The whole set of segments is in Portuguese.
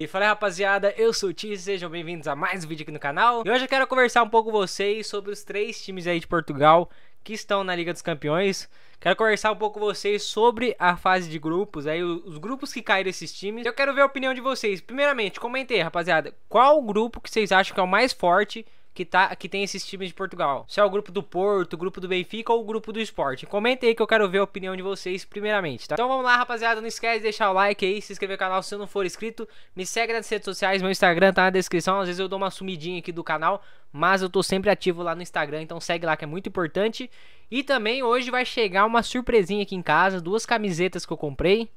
E fala aí, rapaziada, eu sou o Tiz, sejam bem-vindos a mais um vídeo aqui no canal. E hoje eu quero conversar um pouco com vocês sobre os três times aí de Portugal que estão na Liga dos Campeões. Quero conversar um pouco com vocês sobre a fase de grupos, aí os grupos que caíram esses times. Eu quero ver a opinião de vocês. Primeiramente, comentei, rapaziada, qual grupo que vocês acham que é o mais forte que, tá, que tem esses times de Portugal. Se é o grupo do Porto, o grupo do Benfica ou o grupo do Esporte. Comenta aí que eu quero ver a opinião de vocês primeiramente, tá? Então vamos lá, rapaziada. Não esquece de deixar o like aí, se inscrever no canal se não for inscrito. Me segue nas redes sociais, meu Instagram tá na descrição. Às vezes eu dou uma sumidinha aqui do canal, mas eu tô sempre ativo lá no Instagram, então segue lá que é muito importante. E também hoje vai chegar uma surpresinha aqui em casa, duas camisetas que eu comprei,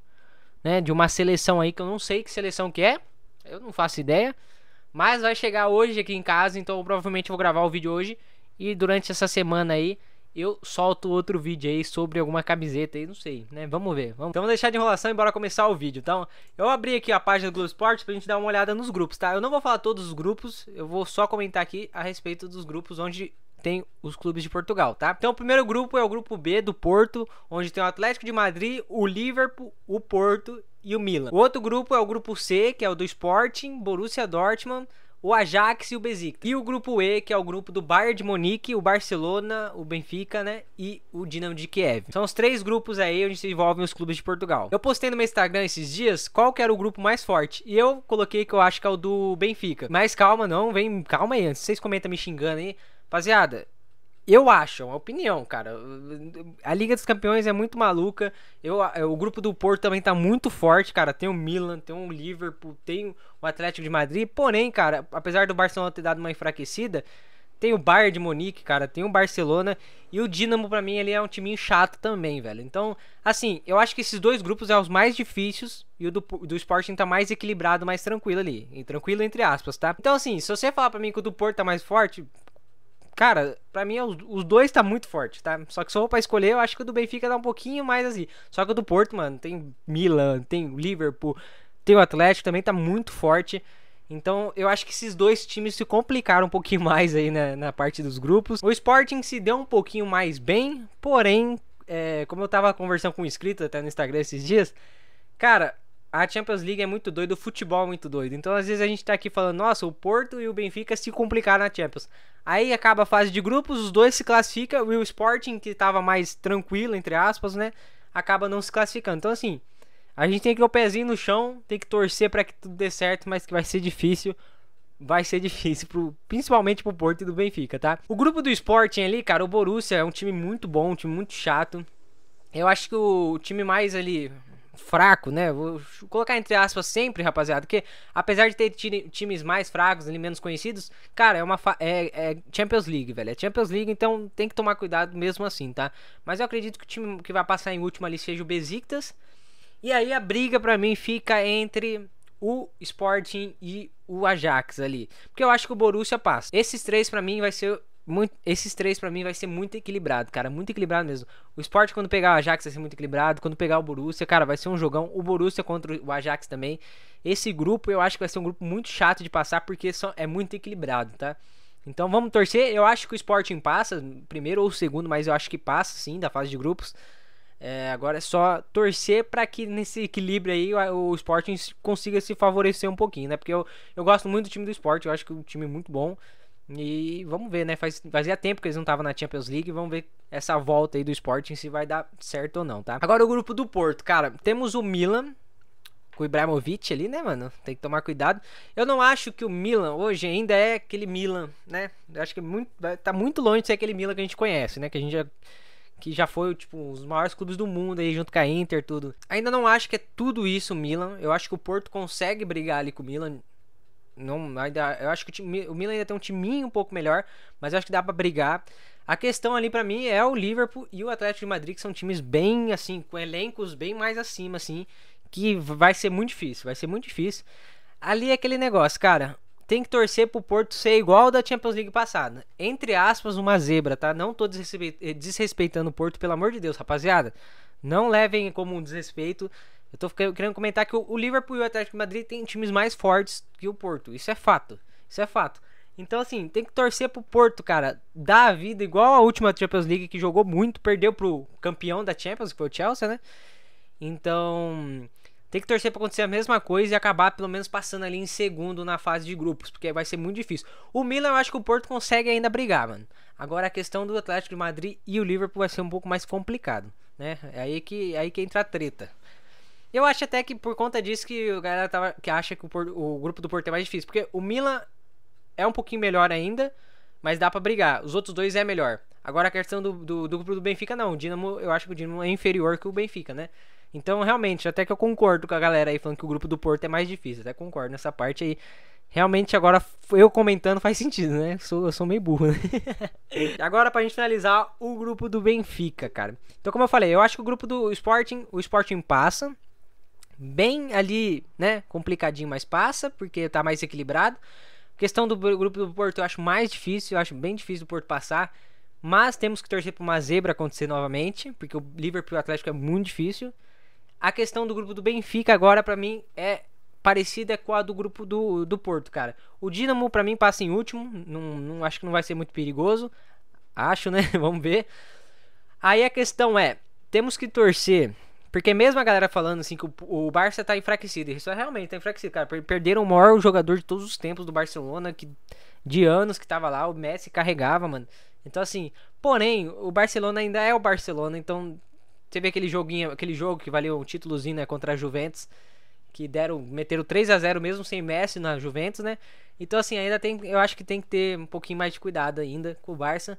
né, de uma seleção aí que eu não sei que seleção que é. Eu não faço ideia. Mas vai chegar hoje aqui em casa, então provavelmente vou gravar o vídeo hoje. E durante essa semana aí, eu solto outro vídeo aí sobre alguma camiseta aí, não sei, né? Vamos ver. Vamos... Então vamos deixar de enrolação e bora começar o vídeo. Então, eu abri aqui a página do Globo Esporte pra gente dar uma olhada nos grupos, tá? Eu não vou falar todos os grupos, eu vou só comentar aqui a respeito dos grupos onde tem os clubes de Portugal, tá? Então o primeiro grupo é o grupo B do Porto, onde tem o Atlético de Madrid, o Liverpool, o Porto e o Milan. O outro grupo é o grupo C, que é o do Sporting, Borussia Dortmund, o Ajax e o Besiktas. E o grupo E, que é o grupo do Bayern de Munique, o Barcelona, o Benfica, né? E o Dinamo de Kiev. São os três grupos aí onde se envolvem os clubes de Portugal. Eu postei no meu Instagram esses dias qual que era o grupo mais forte. E eu coloquei que eu acho que é o do Benfica. Mas calma, não, vem, calma aí antes. Vocês comentam me xingando aí. Rapaziada, eu acho, é uma opinião, cara. A Liga dos Campeões é muito maluca. Eu, eh, o grupo do Porto também tá muito forte, cara. Tem o Milan, tem o Liverpool, tem o Atlético de Madrid. Porém, cara, apesar do Barcelona ter dado uma enfraquecida, tem o Bayern de Munique, cara, tem o Barcelona e o Dinamo para mim ele é um timinho chato também, velho. Então, assim, eu acho que esses dois grupos são é os mais difíceis e o do, do Sporting tá mais equilibrado, mais tranquilo ali, e tranquilo entre aspas, tá? Então, assim, se você falar para mim que o do Porto tá mais forte, Cara, para mim os, os, dois tá muito forte, tá? Só que se eu for pra escolher, eu acho que o do Benfica dá um pouquinho mais assim. Só que o do Porto, mano, tem Milan, tem Liverpool, tem o Atlético também, tá muito forte. Então eu acho que esses dois times se complicaram um pouquinho mais aí na, na parte dos grupos. O Sporting se deu um pouquinho mais bem, porém, é, como eu tava conversando com um inscrito até no Instagram esses dias, cara, a Champions League é muito doida, o futebol é muito doido. Então, às vezes a gente tá aqui falando, nossa, o Porto e o Benfica se complicaram na Champions. Aí acaba a fase de grupos, os dois se classificam, e o Sporting, que estava mais tranquilo, entre aspas, né? Acaba não se classificando. Então, assim, a gente tem que ir o pezinho no chão, tem que torcer para que tudo dê certo, mas que vai ser difícil. Vai ser difícil, pro, principalmente pro Porto e do Benfica, tá? O grupo do Sporting ali, cara, o Borussia é um time muito bom, um time muito chato. Eu acho que o time mais ali, fraco, né? Vou colocar entre aspas sempre, rapaziada, porque apesar de ter times mais fracos, ali, menos conhecidos, cara, é uma é, é, Champions League, velho. É Champions League, então tem que tomar cuidado mesmo assim, tá? Mas eu acredito que o time que vai passar em último ali seja o Besiktas. E aí a briga para mim fica entre o Sporting e o Ajax ali, porque eu acho que o Borussia passa. Esses três para mim vai ser muito, esses três para mim vai ser muito equilibrado, cara, muito equilibrado mesmo. O Sport quando pegar o Ajax vai ser muito equilibrado, quando pegar o Borussia, cara, vai ser um jogão. O Borussia contra o Ajax também. Esse grupo eu acho que vai ser um grupo muito chato de passar porque só, é muito equilibrado, tá? Então vamos torcer. Eu acho que o Sporting passa, primeiro ou segundo, mas eu acho que passa sim da fase de grupos. É, agora é só torcer para que nesse equilíbrio aí o, o Sporting consiga se favorecer um pouquinho, né? Porque eu, eu gosto muito do time do Sporting, eu acho que é um time muito bom. E vamos ver, né? Faz, fazia tempo que eles não estavam na Champions League. Vamos ver essa volta aí do Sporting se vai dar certo ou não, tá? Agora o grupo do Porto, cara. Temos o Milan com o Ibrahimovic ali, né, mano? Tem que tomar cuidado. Eu não acho que o Milan hoje ainda é aquele Milan, né? Eu acho que é muito, tá muito longe de ser aquele Milan que a gente conhece, né? Que a gente já que já foi tipo um dos maiores clubes do mundo aí junto com a Inter tudo. Ainda não acho que é tudo isso o Milan. Eu acho que o Porto consegue brigar ali com o Milan não, ainda, eu acho que o, time, o Milan ainda tem um timinho um pouco melhor, mas eu acho que dá para brigar. A questão ali para mim é o Liverpool e o Atlético de Madrid, que são times bem assim, com elencos bem mais acima assim, que vai ser muito difícil, vai ser muito difícil. Ali é aquele negócio, cara, tem que torcer pro Porto ser igual da Champions League passada. Entre aspas, uma zebra, tá? Não tô eh, desrespeitando o Porto, pelo amor de Deus, rapaziada. Não levem como um desrespeito. Eu tô querendo comentar que o Liverpool e o Atlético de Madrid têm times mais fortes que o Porto. Isso é fato. Isso é fato. Então, assim, tem que torcer pro Porto, cara. Dar a vida igual a última Champions League que jogou muito, perdeu pro campeão da Champions, que foi o Chelsea, né? Então, tem que torcer para acontecer a mesma coisa e acabar pelo menos passando ali em segundo na fase de grupos, porque vai ser muito difícil. O Milan, eu acho que o Porto consegue ainda brigar, mano. Agora a questão do Atlético de Madrid e o Liverpool vai ser um pouco mais complicado, né? É aí que, é aí que entra a treta. Eu acho até que por conta disso que o galera tava, que acha que o, o grupo do Porto é mais difícil. Porque o Milan é um pouquinho melhor ainda, mas dá para brigar. Os outros dois é melhor. Agora a questão do, do, do grupo do Benfica, não. O Dinamo, eu acho que o Dinamo é inferior que o Benfica, né? Então, realmente, até que eu concordo com a galera aí falando que o grupo do Porto é mais difícil. Até concordo nessa parte aí. Realmente, agora eu comentando faz sentido, né? Eu sou, eu sou meio burro, né? agora, pra gente finalizar, o grupo do Benfica, cara. Então, como eu falei, eu acho que o grupo do Sporting, o Sporting passa bem ali, né, complicadinho, mas passa, porque tá mais equilibrado. A questão do grupo do Porto eu acho mais difícil, eu acho bem difícil do Porto passar, mas temos que torcer para uma zebra acontecer novamente, porque o Liverpool e o Atlético é muito difícil. A questão do grupo do Benfica agora para mim é parecida com a do grupo do, do Porto, cara. O Dinamo para mim passa em último, não, não acho que não vai ser muito perigoso. Acho, né? Vamos ver. Aí a questão é, temos que torcer porque mesmo a galera falando assim que o, o Barça tá enfraquecido, isso é realmente tá enfraquecido, cara. Perderam o maior jogador de todos os tempos do Barcelona, que de anos que tava lá, o Messi carregava, mano. Então assim, porém, o Barcelona ainda é o Barcelona, então teve aquele joguinho, aquele jogo que valeu um títulozinho, né, contra a Juventus, que deram, meteram 3 a 0 mesmo sem Messi na Juventus, né? Então assim, ainda tem, eu acho que tem que ter um pouquinho mais de cuidado ainda com o Barça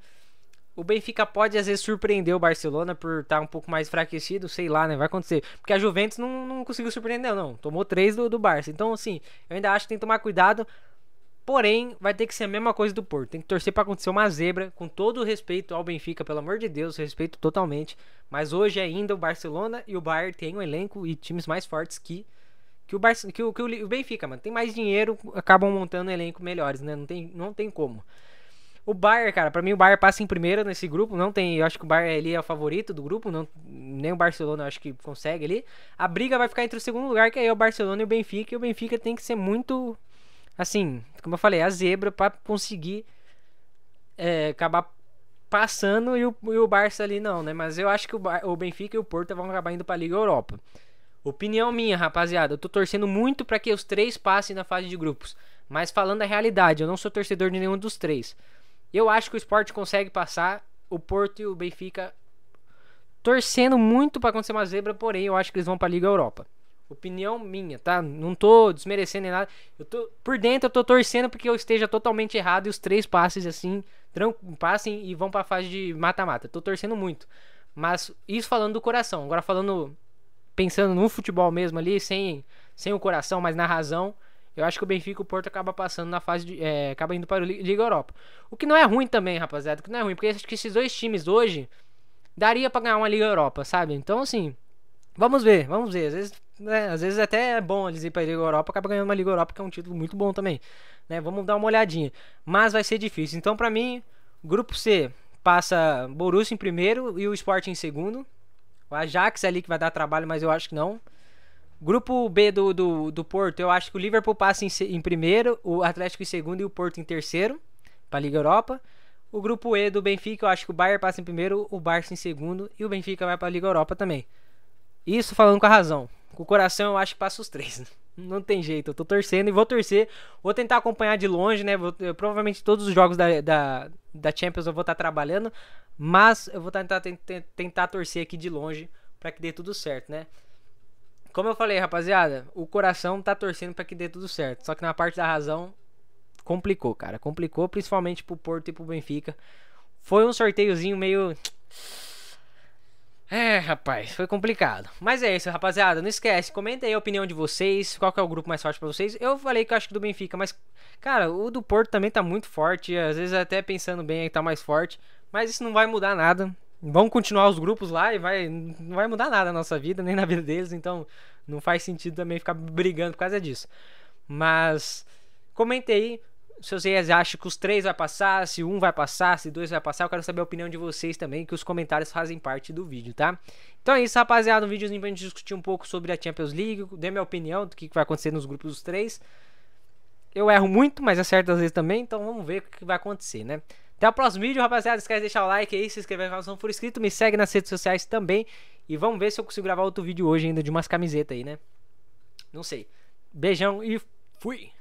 o Benfica pode às vezes surpreender o Barcelona por estar tá um pouco mais enfraquecido, sei lá, né? Vai acontecer. Porque a Juventus não, não conseguiu surpreender, não. Tomou três do, do Barça. Então, assim, eu ainda acho que tem que tomar cuidado. Porém, vai ter que ser a mesma coisa do Porto. Tem que torcer para acontecer uma zebra, com todo o respeito ao Benfica, pelo amor de Deus, respeito totalmente. Mas hoje ainda o Barcelona e o Bayern têm um elenco e times mais fortes que que o, que o, que o Benfica, mano. Tem mais dinheiro, acabam montando elenco melhores, né? Não tem, não tem como. O Bayern, cara, para mim o Bayern passa em primeiro nesse grupo, não tem, eu acho que o Bayern ali é o favorito do grupo, não, nem o Barcelona eu acho que consegue ali. A briga vai ficar entre o segundo lugar, que é o Barcelona e o Benfica, e o Benfica tem que ser muito assim, como eu falei, a zebra para conseguir é, acabar passando e o, e o Barça ali não, né? Mas eu acho que o, Bar, o Benfica e o Porto vão acabar indo para a Liga Europa. Opinião minha, rapaziada, eu tô torcendo muito para que os três passem na fase de grupos. Mas falando a realidade, eu não sou torcedor de nenhum dos três. Eu acho que o esporte consegue passar. O Porto e o Benfica torcendo muito para acontecer uma zebra, porém eu acho que eles vão para a Liga Europa. Opinião minha, tá? Não tô desmerecendo nem nada. Eu tô, por dentro eu tô torcendo porque eu esteja totalmente errado e os três passes assim, passem e vão para fase de mata-mata. Tô torcendo muito. Mas isso falando do coração. Agora falando pensando no futebol mesmo ali, sem sem o coração, mas na razão. Eu acho que o Benfica e o Porto acaba passando na fase de. É, acaba indo para a Liga Europa. O que não é ruim também, rapaziada. O que não é ruim, porque acho que esses dois times hoje daria para ganhar uma Liga Europa, sabe? Então, assim. Vamos ver, vamos ver. Às vezes, né, às vezes até é bom eles ir para a Liga Europa, acaba ganhando uma Liga Europa, que é um título muito bom também. Né? Vamos dar uma olhadinha. Mas vai ser difícil. Então, para mim, grupo C passa Borussia em primeiro e o Sport em segundo. O Ajax é ali que vai dar trabalho, mas eu acho que não. Grupo B do, do, do Porto, eu acho que o Liverpool passa em, em primeiro, o Atlético em segundo e o Porto em terceiro, para Liga Europa. O grupo E do Benfica, eu acho que o Bayern passa em primeiro, o Barça em segundo e o Benfica vai para Liga Europa também. Isso falando com a razão. Com o coração, eu acho que passa os três. Né? Não tem jeito, eu tô torcendo e vou torcer. Vou tentar acompanhar de longe, né? Vou, eu, provavelmente todos os jogos da, da, da Champions eu vou estar tá trabalhando, mas eu vou tentar, tentar, tentar torcer aqui de longe para que dê tudo certo, né? Como eu falei, rapaziada, o coração tá torcendo para que dê tudo certo. Só que na parte da razão, complicou, cara. Complicou principalmente pro Porto e pro Benfica. Foi um sorteiozinho meio. É, rapaz, foi complicado. Mas é isso, rapaziada. Não esquece, comenta aí a opinião de vocês. Qual que é o grupo mais forte para vocês? Eu falei que eu acho que do Benfica, mas, cara, o do Porto também tá muito forte. Às vezes, até pensando bem, aí tá mais forte. Mas isso não vai mudar nada vão continuar os grupos lá e vai, não vai mudar nada na nossa vida, nem na vida deles, então não faz sentido também ficar brigando por causa disso. Mas comente aí se vocês acham que os três vai passar, se um vai passar, se dois vai passar, eu quero saber a opinião de vocês também, que os comentários fazem parte do vídeo, tá? Então é isso, rapaziada, um vídeozinho pra gente discutir um pouco sobre a Champions League, dê minha opinião do que vai acontecer nos grupos dos três. Eu erro muito, mas acerto é às vezes também, então vamos ver o que vai acontecer, né? Até o próximo vídeo, rapaziada. Esquece de deixar o like aí, se inscrever no canal se não for inscrito. Me segue nas redes sociais também. E vamos ver se eu consigo gravar outro vídeo hoje ainda de umas camisetas aí, né? Não sei. Beijão e fui!